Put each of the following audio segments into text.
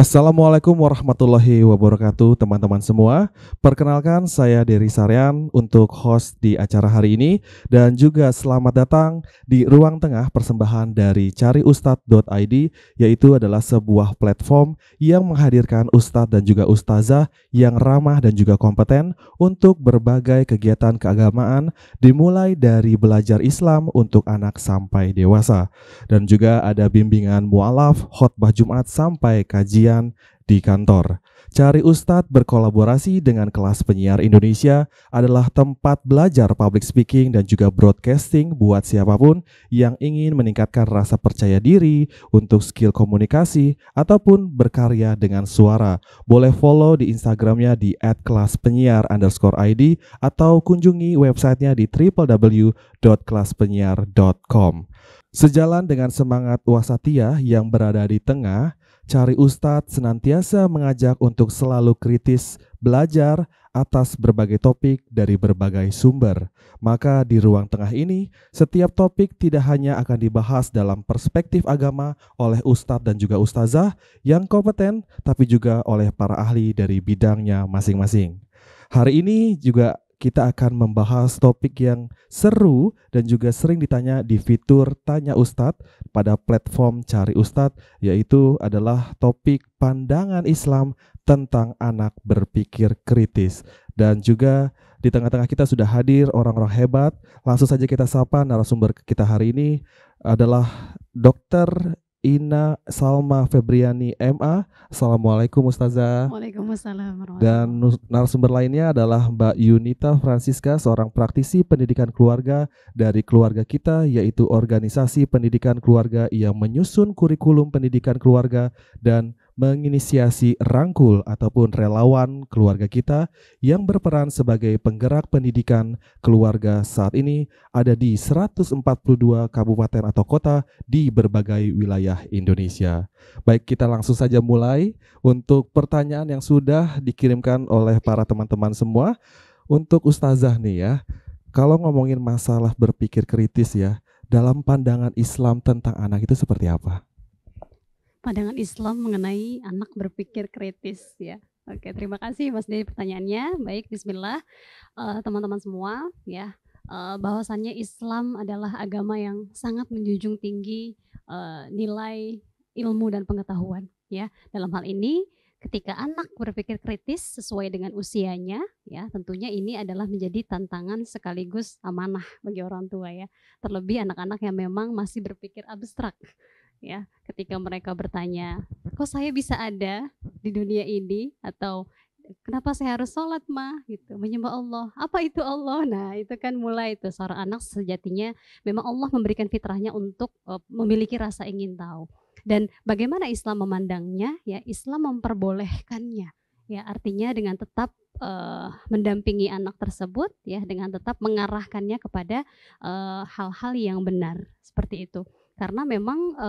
Assalamualaikum warahmatullahi wabarakatuh teman-teman semua. Perkenalkan saya Dery Saryan untuk host di acara hari ini dan juga selamat datang di Ruang Tengah persembahan dari cariustad.id yaitu adalah sebuah platform yang menghadirkan ustadz dan juga ustazah yang ramah dan juga kompeten untuk berbagai kegiatan keagamaan dimulai dari belajar Islam untuk anak sampai dewasa dan juga ada bimbingan mualaf, khotbah Jumat sampai kajian kalian di kantor. Cari Ustadz berkolaborasi dengan kelas penyiar Indonesia adalah tempat belajar public speaking dan juga broadcasting buat siapapun yang ingin meningkatkan rasa percaya diri untuk skill komunikasi ataupun berkarya dengan suara. Boleh follow di Instagramnya di @kelaspenyiar underscore ID atau kunjungi websitenya di www.kelaspenyiar.com. Sejalan dengan semangat wasatiyah yang berada di tengah, Cari ustadz senantiasa mengajak untuk selalu kritis, belajar atas berbagai topik dari berbagai sumber. Maka di ruang tengah ini, setiap topik tidak hanya akan dibahas dalam perspektif agama oleh ustadz dan juga ustazah yang kompeten, tapi juga oleh para ahli dari bidangnya masing-masing. Hari ini juga kita akan membahas topik yang seru dan juga sering ditanya di fitur Tanya Ustadz pada platform Cari Ustadz, yaitu adalah topik pandangan Islam tentang anak berpikir kritis. Dan juga di tengah-tengah kita sudah hadir orang-orang hebat. Langsung saja kita sapa narasumber kita hari ini adalah Dr. Ina Salma Febriani MA. Assalamualaikum Ustazah. Waalaikumsalam. Dan narasumber lainnya adalah Mbak Yunita Francisca, seorang praktisi pendidikan keluarga dari keluarga kita, yaitu organisasi pendidikan keluarga yang menyusun kurikulum pendidikan keluarga dan menginisiasi rangkul ataupun relawan keluarga kita yang berperan sebagai penggerak pendidikan keluarga saat ini ada di 142 kabupaten atau kota di berbagai wilayah Indonesia. Baik, kita langsung saja mulai untuk pertanyaan yang sudah dikirimkan oleh para teman-teman semua. Untuk Ustazah nih ya, kalau ngomongin masalah berpikir kritis ya, dalam pandangan Islam tentang anak itu seperti apa? pandangan Islam mengenai anak berpikir kritis ya. Oke, terima kasih Mas Dedi pertanyaannya. Baik, bismillah eh, teman-teman uh, semua ya. Uh, bahwasannya Islam adalah agama yang sangat menjunjung tinggi uh, nilai ilmu dan pengetahuan ya. Dalam hal ini ketika anak berpikir kritis sesuai dengan usianya ya tentunya ini adalah menjadi tantangan sekaligus amanah bagi orang tua ya terlebih anak-anak yang memang masih berpikir abstrak ya ketika mereka bertanya kok saya bisa ada di dunia ini atau kenapa saya harus sholat mah gitu menyembah Allah apa itu Allah nah itu kan mulai itu seorang anak sejatinya memang Allah memberikan fitrahnya untuk e, memiliki rasa ingin tahu dan bagaimana Islam memandangnya ya Islam memperbolehkannya ya artinya dengan tetap uh, mendampingi anak tersebut ya dengan tetap mengarahkannya kepada e, hal-hal uh, hal -hal yang benar seperti itu karena memang e,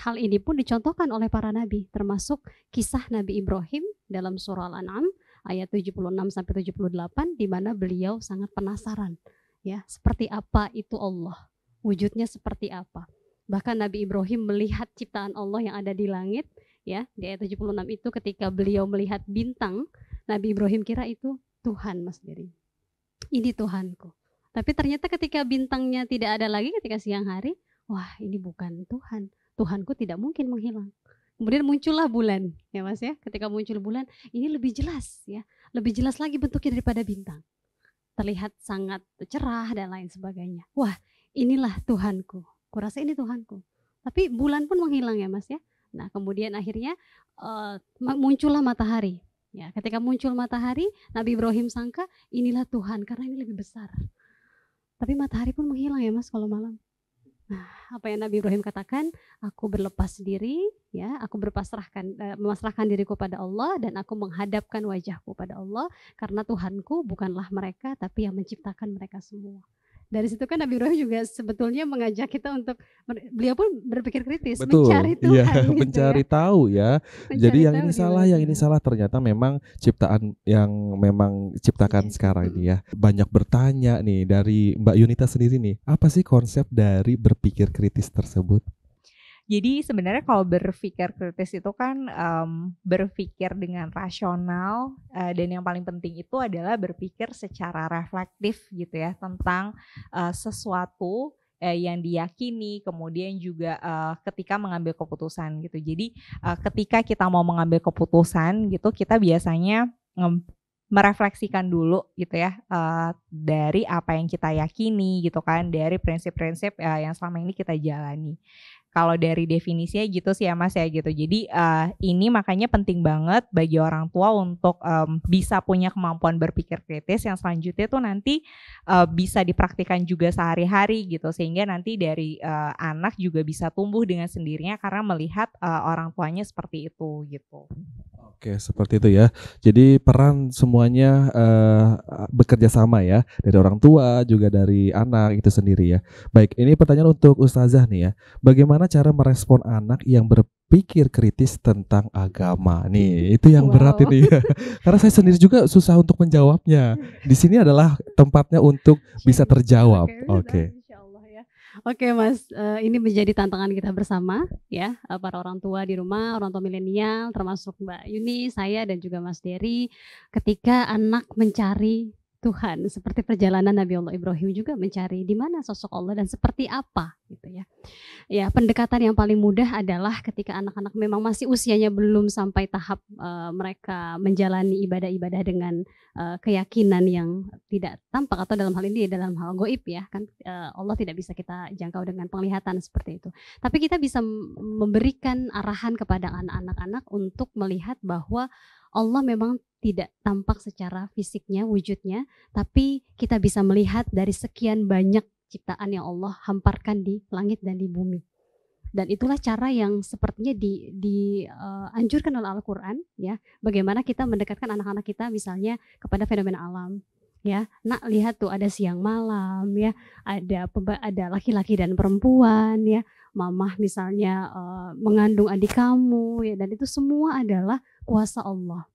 hal ini pun dicontohkan oleh para nabi termasuk kisah Nabi Ibrahim dalam surah Al-An'am ayat 76 sampai 78 di mana beliau sangat penasaran ya seperti apa itu Allah wujudnya seperti apa bahkan Nabi Ibrahim melihat ciptaan Allah yang ada di langit ya di ayat 76 itu ketika beliau melihat bintang Nabi Ibrahim kira itu Tuhan Mas Diri ini Tuhanku tapi ternyata ketika bintangnya tidak ada lagi ketika siang hari wah ini bukan Tuhan, Tuhanku tidak mungkin menghilang. Kemudian muncullah bulan, ya mas ya. Ketika muncul bulan, ini lebih jelas ya, lebih jelas lagi bentuknya daripada bintang. Terlihat sangat cerah dan lain sebagainya. Wah, inilah Tuhanku. Kurasa ini Tuhanku. Tapi bulan pun menghilang ya mas ya. Nah kemudian akhirnya uh, muncullah matahari. Ya, ketika muncul matahari, Nabi Ibrahim sangka inilah Tuhan karena ini lebih besar. Tapi matahari pun menghilang ya mas kalau malam. Nah, apa yang Nabi Ibrahim katakan, aku berlepas diri, ya, aku berpasrahkan, uh, memasrahkan diriku pada Allah dan aku menghadapkan wajahku pada Allah karena Tuhanku bukanlah mereka tapi yang menciptakan mereka semua dari situ kan Nabi Ibrahim juga sebetulnya mengajak kita untuk beliau pun berpikir kritis Betul. mencari Tuhan iya, gitu ya, gitu mencari ya. tahu ya mencari jadi yang ini salah yang ini salah ternyata memang ciptaan yang memang ciptakan iya. sekarang ini ya banyak bertanya nih dari Mbak Yunita sendiri nih apa sih konsep dari berpikir kritis tersebut jadi sebenarnya kalau berpikir kritis itu kan um, berpikir dengan rasional uh, dan yang paling penting itu adalah berpikir secara reflektif gitu ya tentang uh, sesuatu eh, yang diyakini, kemudian juga uh, ketika mengambil keputusan gitu. Jadi uh, ketika kita mau mengambil keputusan gitu, kita biasanya merefleksikan dulu gitu ya uh, dari apa yang kita yakini gitu kan dari prinsip-prinsip uh, yang selama ini kita jalani. Kalau dari definisinya gitu sih ya Mas ya gitu. Jadi uh, ini makanya penting banget bagi orang tua untuk um, bisa punya kemampuan berpikir kritis yang selanjutnya tuh nanti uh, bisa dipraktikkan juga sehari-hari gitu sehingga nanti dari uh, anak juga bisa tumbuh dengan sendirinya karena melihat uh, orang tuanya seperti itu gitu. Oke, seperti itu ya. Jadi peran semuanya uh, bekerja sama ya, dari orang tua juga dari anak itu sendiri ya. Baik, ini pertanyaan untuk ustazah nih ya. Bagaimana cara merespon anak yang berpikir kritis tentang agama? Nih, itu yang wow. berat ini ya. Karena saya sendiri juga susah untuk menjawabnya. Di sini adalah tempatnya untuk bisa terjawab. Oke. Okay. Oke Mas, uh, ini menjadi tantangan kita bersama ya eh, para orang tua di rumah, orang tua milenial termasuk Mbak Yuni, saya dan juga Mas Dery ketika anak mencari Tuhan seperti perjalanan Nabi Allah Ibrahim juga mencari di mana sosok Allah dan seperti apa gitu ya. Ya, pendekatan yang paling mudah adalah ketika anak-anak memang masih usianya belum sampai tahap uh, mereka menjalani ibadah-ibadah dengan uh, keyakinan yang tidak tampak atau dalam hal ini dalam hal goib ya kan uh, Allah tidak bisa kita jangkau dengan penglihatan seperti itu. Tapi kita bisa memberikan arahan kepada anak-anak untuk melihat bahwa Allah memang tidak tampak secara fisiknya wujudnya, tapi kita bisa melihat dari sekian banyak ciptaan yang Allah hamparkan di langit dan di bumi. Dan itulah cara yang sepertinya di, dianjurkan eh, uh, oleh Al-Quran, ya. Bagaimana kita mendekatkan anak-anak kita, misalnya kepada fenomena alam, ya nak lihat tuh ada siang malam ya ada ada laki-laki dan perempuan ya mamah misalnya uh, mengandung adik kamu ya dan itu semua adalah kuasa Allah.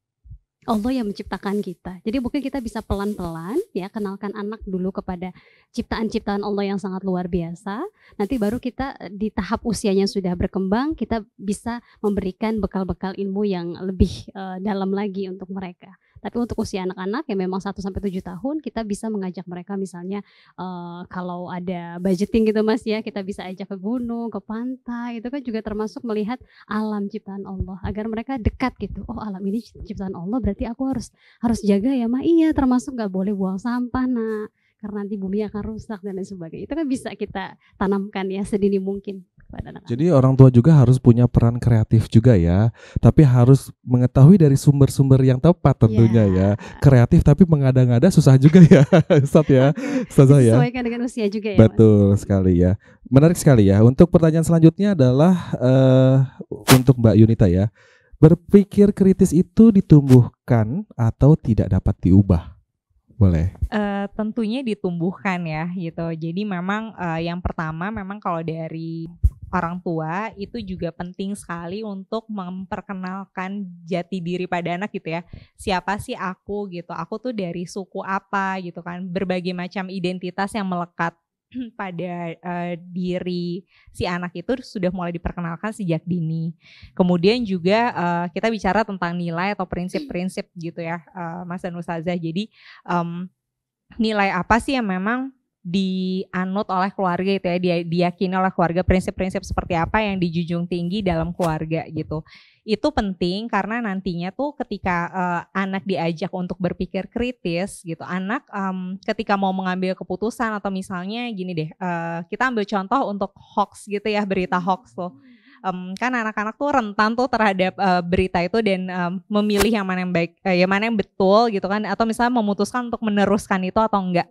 Allah yang menciptakan kita. Jadi mungkin kita bisa pelan-pelan ya kenalkan anak dulu kepada ciptaan-ciptaan Allah yang sangat luar biasa. Nanti baru kita eh, di tahap usianya sudah berkembang, kita bisa memberikan bekal-bekal ilmu yang lebih uh, dalam lagi untuk mereka. Tapi untuk usia anak-anak yang memang 1 sampai 7 tahun kita bisa mengajak mereka misalnya uh, kalau ada budgeting gitu Mas ya, kita bisa ajak ke gunung, ke pantai. Itu kan juga termasuk melihat alam ciptaan Allah agar mereka dekat gitu. Oh, alam ini ciptaan Allah berarti aku harus harus jaga ya, Ma. Iya, termasuk nggak boleh buang sampah, Nak karena nanti bumi akan rusak dan lain sebagainya. Itu kan bisa kita tanamkan ya sedini mungkin anak-anak. Jadi orang tua juga harus punya peran kreatif juga ya, tapi harus mengetahui dari sumber-sumber yang tepat tentunya yeah. ya. Kreatif tapi mengada-ngada susah juga ya, Ustaz ya. Ustaz ya. Sesuaikan dengan usia juga ya. Betul mas. sekali ya. Menarik sekali ya. Untuk pertanyaan selanjutnya adalah uh, untuk Mbak Yunita ya. Berpikir kritis itu ditumbuhkan atau tidak dapat diubah? boleh uh, tentunya ditumbuhkan ya gitu jadi memang uh, yang pertama memang kalau dari orang tua itu juga penting sekali untuk memperkenalkan jati diri pada anak gitu ya. Siapa sih aku gitu? Aku tuh dari suku apa gitu kan? Berbagai macam identitas yang melekat pada uh, diri si anak itu sudah mulai diperkenalkan sejak dini. Kemudian juga uh, kita bicara tentang nilai atau prinsip-prinsip gitu ya, uh, Mas dan Ustazah. Jadi um, nilai apa sih yang memang dianut oleh keluarga itu ya dia diyakini oleh keluarga prinsip-prinsip seperti apa yang dijunjung tinggi dalam keluarga gitu itu penting karena nantinya tuh ketika uh, anak diajak untuk berpikir kritis gitu anak um, ketika mau mengambil keputusan atau misalnya gini deh uh, kita ambil contoh untuk hoax gitu ya berita hmm. hoax tuh um, kan anak-anak tuh rentan tuh terhadap uh, berita itu dan um, memilih yang mana yang baik uh, yang mana yang betul gitu kan atau misalnya memutuskan untuk meneruskan itu atau enggak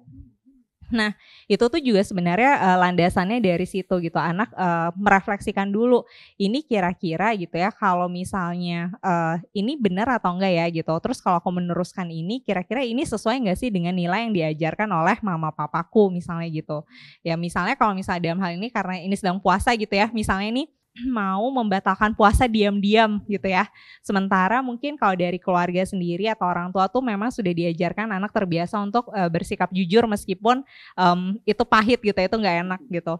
Nah, itu tuh juga sebenarnya uh, landasannya dari situ gitu. Anak uh, merefleksikan dulu ini kira-kira gitu ya kalau misalnya uh, ini benar atau enggak ya gitu. Terus kalau aku meneruskan ini kira-kira ini sesuai enggak sih dengan nilai yang diajarkan oleh mama papaku misalnya gitu. Ya misalnya kalau misalnya dalam hal ini karena ini sedang puasa gitu ya, misalnya ini mau membatalkan puasa diam-diam gitu ya. Sementara mungkin kalau dari keluarga sendiri atau orang tua tuh memang sudah diajarkan anak terbiasa untuk uh, bersikap jujur meskipun um, itu pahit gitu, ya, itu nggak enak gitu.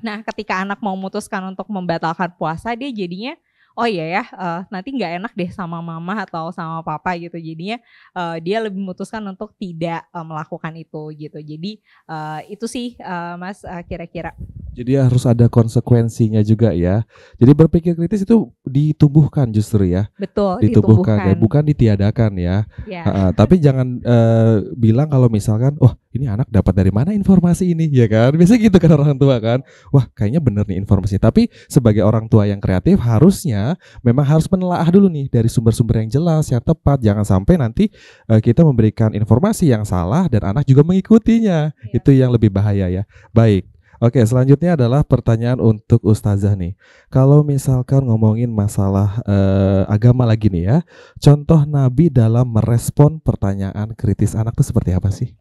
Nah, ketika anak mau memutuskan untuk membatalkan puasa, dia jadinya oh iya ya uh, nanti nggak enak deh sama mama atau sama papa gitu jadinya uh, dia lebih memutuskan untuk tidak uh, melakukan itu gitu jadi uh, itu sih uh, mas kira-kira jadi harus ada konsekuensinya juga ya. Jadi berpikir kritis itu ditumbuhkan justru ya. Betul. Ditumbuhkan, ya, ditumbuhkan. ya, bukan ditiadakan ya. Yeah. Ya. Uh, tapi jangan uh, bilang kalau misalkan, wah oh, ini anak dapat dari mana informasi ini, ya kan? Biasanya gitu kan orang tua kan. Wah kayaknya bener nih informasi. Tapi sebagai orang tua yang kreatif harusnya memang harus menelaah dulu nih dari sumber-sumber yang jelas, yang tepat. Jangan sampai nanti uh, kita memberikan informasi yang salah dan anak juga mengikutinya. Yeah. Itu yang lebih bahaya ya. Baik. Oke, selanjutnya adalah pertanyaan untuk ustazah nih. Kalau misalkan ngomongin masalah eh, agama lagi nih ya, contoh nabi dalam merespon pertanyaan kritis anak itu seperti apa sih?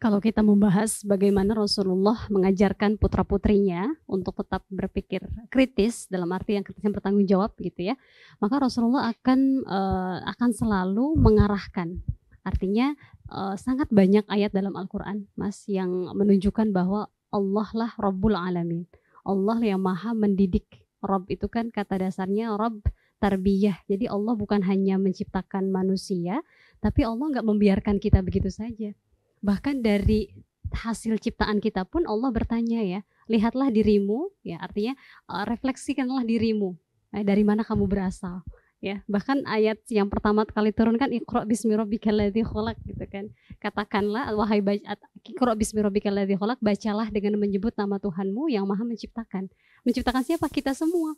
Kalau kita membahas bagaimana Rasulullah mengajarkan putra putrinya untuk tetap berpikir kritis dalam arti yang kritis yang bertanggung jawab gitu ya, maka Rasulullah akan uh, akan selalu mengarahkan Artinya uh, sangat banyak ayat dalam Al-Quran, Mas, yang menunjukkan bahwa Allah lah Rabbul Alamin. Allah yang maha mendidik. Rabb itu kan kata dasarnya Rabb tarbiyah. Jadi Allah bukan hanya menciptakan manusia, tapi Allah nggak membiarkan kita begitu saja. Bahkan dari hasil ciptaan kita pun Allah bertanya ya, lihatlah dirimu, ya artinya eh, refleksikanlah dirimu, eh, dari mana kamu berasal ya bahkan ayat yang pertama kali turun kan ikro bismi gitu kan katakanlah wahai ikro bismi bacalah dengan menyebut nama Tuhanmu yang maha menciptakan menciptakan siapa kita semua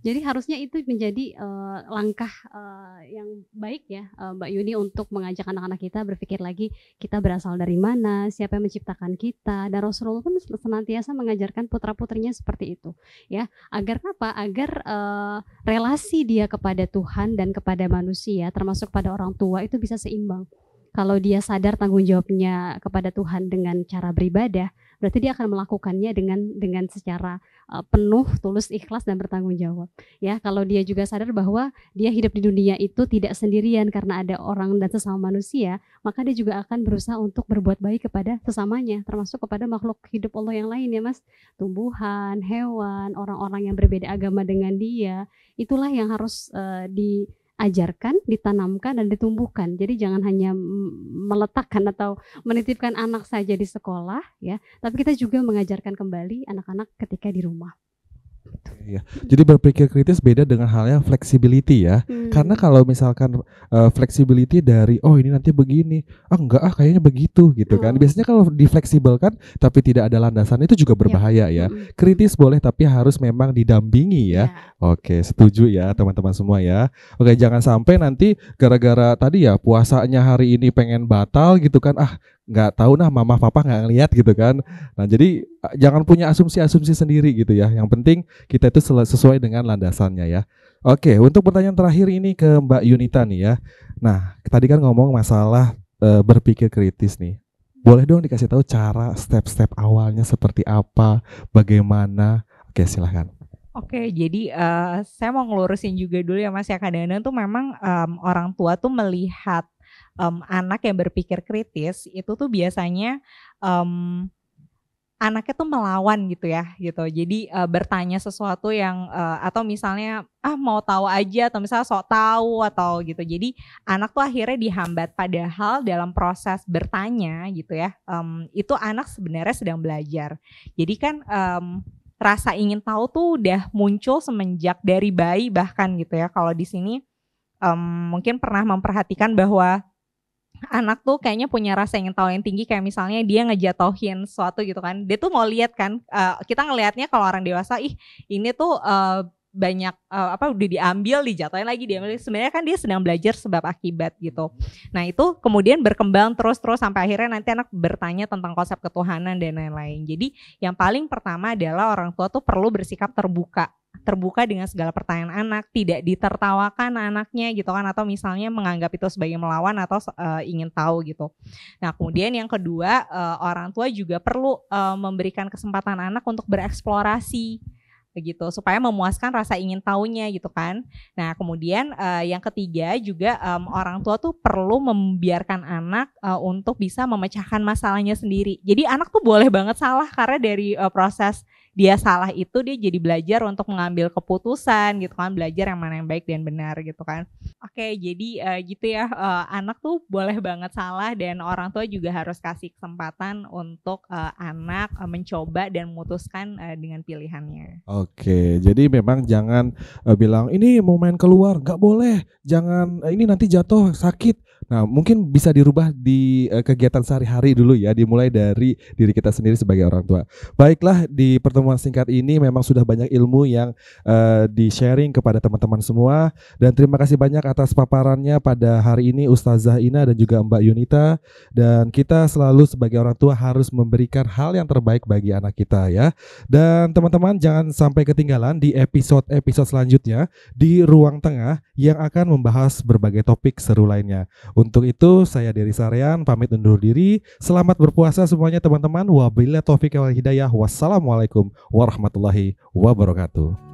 jadi harusnya itu menjadi uh, langkah uh, yang baik ya uh, Mbak Yuni untuk mengajak anak-anak kita berpikir lagi kita berasal dari mana, siapa yang menciptakan kita dan Rasulullah pun senantiasa mengajarkan putra-putrinya seperti itu ya. Agar apa? Agar uh, relasi dia kepada Tuhan dan kepada manusia termasuk pada orang tua itu bisa seimbang. Kalau dia sadar tanggung jawabnya kepada Tuhan dengan cara beribadah, berarti dia akan melakukannya dengan dengan secara uh, penuh, tulus, ikhlas dan bertanggung jawab. Ya, kalau dia juga sadar bahwa dia hidup di dunia itu tidak sendirian karena ada orang dan sesama manusia, maka dia juga akan berusaha untuk berbuat baik kepada sesamanya, termasuk kepada makhluk hidup Allah yang lain ya, Mas. Tumbuhan, hewan, orang-orang yang berbeda agama dengan dia, itulah yang harus uh, di ajarkan, ditanamkan dan ditumbuhkan. Jadi jangan hanya meletakkan atau menitipkan anak saja di sekolah ya, tapi kita juga mengajarkan kembali anak-anak ketika di rumah. Iya. Jadi berpikir kritis beda dengan halnya flexibility ya. Hmm. Karena kalau misalkan uh, flexibility dari oh ini nanti begini, ah enggak ah kayaknya begitu gitu kan. oh. kan. Biasanya kalau kan, tapi tidak ada landasan itu juga ya. berbahaya ya. ya. Hmm. Kritis boleh tapi harus memang didampingi ya. ya. Oke, setuju ya teman-teman semua ya. Oke, jangan sampai nanti gara-gara tadi ya puasanya hari ini pengen batal gitu kan. Ah, nggak tahu nah mama papa nggak ngeliat gitu kan nah jadi jangan punya asumsi-asumsi sendiri gitu ya yang penting kita itu sesuai dengan landasannya ya oke untuk pertanyaan terakhir ini ke Mbak Yunita nih ya nah tadi kan ngomong masalah e, berpikir kritis nih boleh dong dikasih tahu cara step-step awalnya seperti apa bagaimana oke silahkan Oke, jadi uh, saya mau ngelurusin juga dulu ya Mas ya kadang-kadang tuh memang um, orang tua tuh melihat um, anak yang berpikir kritis itu tuh biasanya um, anaknya tuh melawan gitu ya gitu jadi uh, bertanya sesuatu yang uh, atau misalnya ah mau tahu aja atau misalnya sok tahu atau gitu jadi anak tuh akhirnya dihambat padahal dalam proses bertanya gitu ya um, itu anak sebenarnya sedang belajar jadi kan um, rasa ingin tahu tuh udah muncul semenjak dari bayi bahkan gitu ya kalau di sini um, mungkin pernah memperhatikan bahwa anak tuh kayaknya punya rasa ingin tahu yang tinggi kayak misalnya dia ngejatohin sesuatu gitu kan dia tuh mau lihat kan uh, kita ngelihatnya kalau orang dewasa ih ini tuh uh, banyak uh, apa udah diambil dijatuhin lagi diambil sebenarnya kan dia sedang belajar sebab akibat gitu hmm. nah itu kemudian berkembang terus terus sampai akhirnya nanti anak bertanya tentang konsep ketuhanan dan lain-lain jadi yang paling pertama adalah orang tua tuh perlu bersikap terbuka terbuka dengan segala pertanyaan anak, tidak ditertawakan anaknya gitu kan atau misalnya menganggap itu sebagai melawan atau uh, ingin tahu gitu. Nah, kemudian yang kedua, uh, orang tua juga perlu uh, memberikan kesempatan anak untuk bereksplorasi gitu supaya memuaskan rasa ingin tahunya gitu kan. Nah kemudian uh, yang ketiga juga um, orang tua tuh perlu membiarkan anak uh, untuk bisa memecahkan masalahnya sendiri. Jadi anak tuh boleh banget salah karena dari uh, proses dia salah itu dia jadi belajar untuk mengambil keputusan gitu kan belajar yang mana yang baik dan benar gitu kan oke jadi uh, gitu ya uh, anak tuh boleh banget salah dan orang tua juga harus kasih kesempatan untuk uh, anak uh, mencoba dan memutuskan uh, dengan pilihannya oke jadi memang jangan uh, bilang ini mau main keluar nggak boleh jangan uh, ini nanti jatuh sakit Nah, mungkin bisa dirubah di uh, kegiatan sehari-hari dulu ya, dimulai dari diri kita sendiri sebagai orang tua. Baiklah, di pertemuan pertemuan singkat ini memang sudah banyak ilmu yang uh, di-sharing kepada teman-teman semua dan terima kasih banyak atas paparannya pada hari ini Ustazah Ina dan juga Mbak Yunita dan kita selalu sebagai orang tua harus memberikan hal yang terbaik bagi anak kita ya. Dan teman-teman jangan sampai ketinggalan di episode-episode selanjutnya di Ruang Tengah yang akan membahas berbagai topik seru lainnya. Untuk itu saya dari Sarian pamit undur diri. Selamat berpuasa semuanya teman-teman. Wabillahi taufiq wal hidayah. Wassalamualaikum warahmatullahi wabarakatuh.